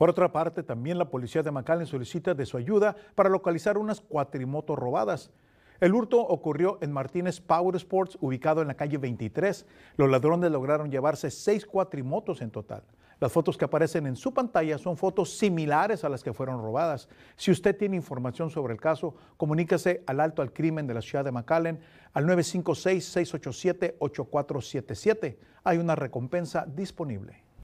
Por otra parte, también la policía de McAllen solicita de su ayuda para localizar unas cuatrimotos robadas. El hurto ocurrió en Martínez Power Sports, ubicado en la calle 23. Los ladrones lograron llevarse seis cuatrimotos en total. Las fotos que aparecen en su pantalla son fotos similares a las que fueron robadas. Si usted tiene información sobre el caso, comuníquese al Alto al Crimen de la ciudad de McAllen al 956-687-8477. Hay una recompensa disponible.